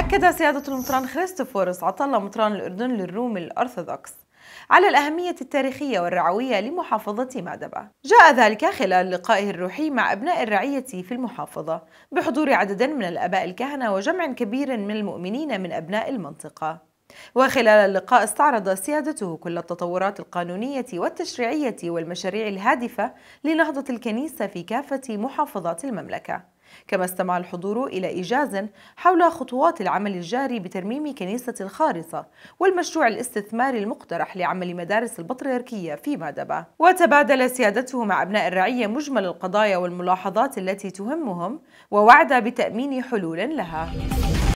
أكد سيادة المطران خريستوفورس عطلة مطران الأردن للروم الأرثوذكس على الأهمية التاريخية والرعوية لمحافظة مادبة جاء ذلك خلال لقائه الروحي مع أبناء الرعية في المحافظة بحضور عدد من الأباء الكهنة وجمع كبير من المؤمنين من أبناء المنطقة وخلال اللقاء استعرض سيادته كل التطورات القانونية والتشريعية والمشاريع الهادفة لنهضة الكنيسة في كافة محافظات المملكة كما استمع الحضور إلى إيجاز حول خطوات العمل الجاري بترميم كنيسة الخارصة والمشروع الاستثماري المقترح لعمل مدارس البطريركية في مادبة وتبادل سيادته مع أبناء الرعية مجمل القضايا والملاحظات التي تهمهم ووعد بتأمين حلول لها